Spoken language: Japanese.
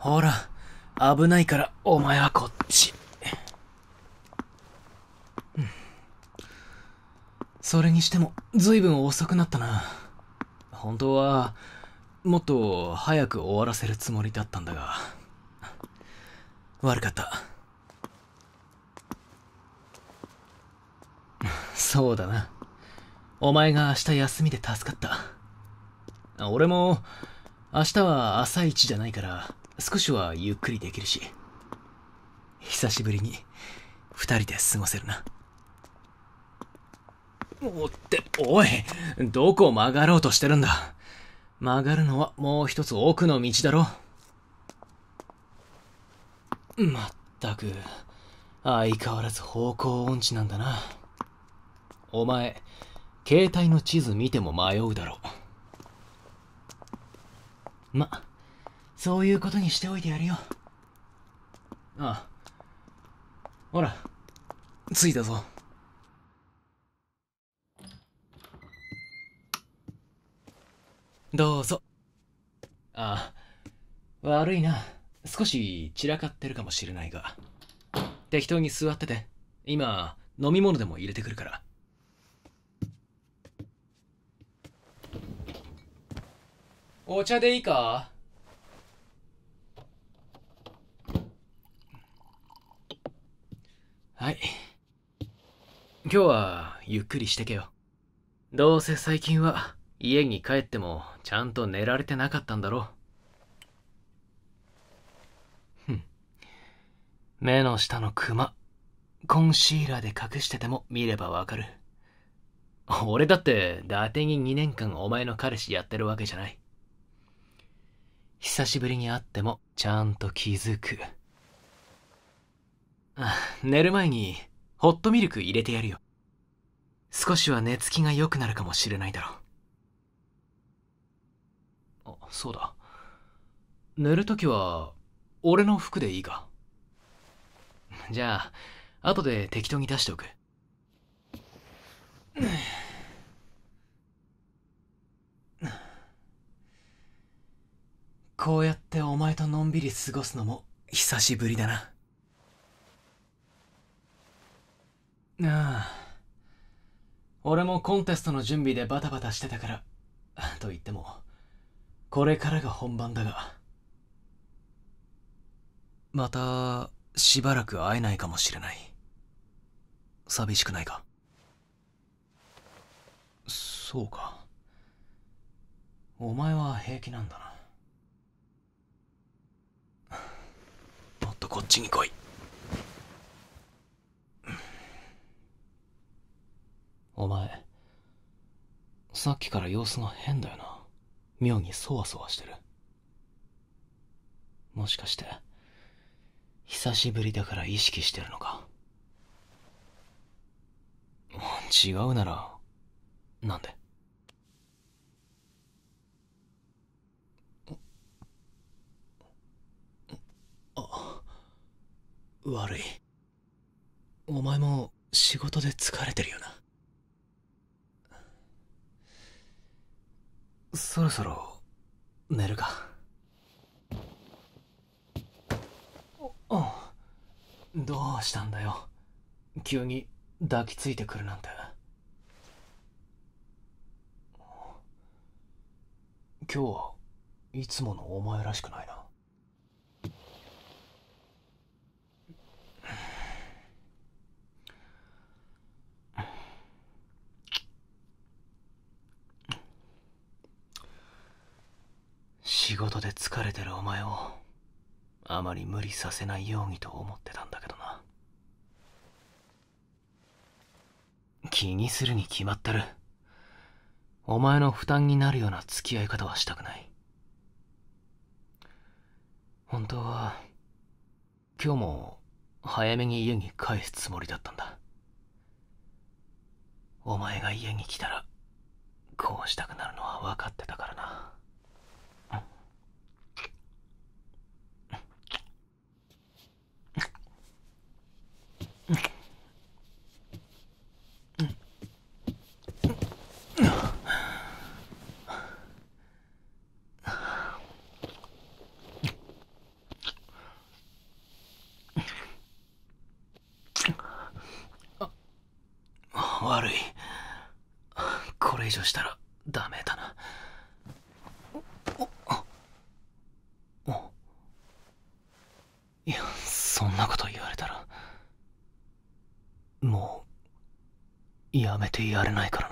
ほら、危ないからお前はこっち。それにしても随分遅くなったな。本当は、もっと早く終わらせるつもりだったんだが。悪かった。そうだな。お前が明日休みで助かった。俺も、明日は朝一じゃないから少しはゆっくりできるし久しぶりに二人で過ごせるなおっておいどこ曲がろうとしてるんだ曲がるのはもう一つ奥の道だろまったく相変わらず方向音痴なんだなお前携帯の地図見ても迷うだろうま、そういうことにしておいてやるよ。ああ。ほら、着いたぞ。どうぞ。ああ、悪いな。少し散らかってるかもしれないが。適当に座ってて。今、飲み物でも入れてくるから。お茶でいいかはい。今日はゆっくりしてけよ。どうせ最近は家に帰ってもちゃんと寝られてなかったんだろう。目の下のクマ、コンシーラーで隠してても見ればわかる。俺だって、伊達に2年間お前の彼氏やってるわけじゃない。久しぶりに会ってもちゃんと気づく。あ寝る前にホットミルク入れてやるよ。少しは寝つきが良くなるかもしれないだろう。あ、そうだ。寝るときは、俺の服でいいかじゃあ、後で適当に出しておく。こうやってお前とのんびり過ごすのも久しぶりだな。ああ。俺もコンテストの準備でバタバタしてたから。と言っても、これからが本番だが。また、しばらく会えないかもしれない。寂しくないかそうか。お前は平気なんだな。こっちに来い。お前、さっきから様子が変だよな。妙にそわそわしてる。もしかして、久しぶりだから意識してるのか。違うなら、なんで悪いお前も仕事で疲れてるよなそろそろ寝るかあどうしたんだよ急に抱きついてくるなんて今日はいつものお前らしくないな事で疲れてるお前をあまり無理させないようにと思ってたんだけどな気にするに決まってるお前の負担になるような付き合い方はしたくない本当は今日も早めに家に帰すつもりだったんだお前が家に来たらこうしたくなるのは分かってたからな悪いこれ以上したらダメだなおおいやそんなこと言われたらもうやめてやれないから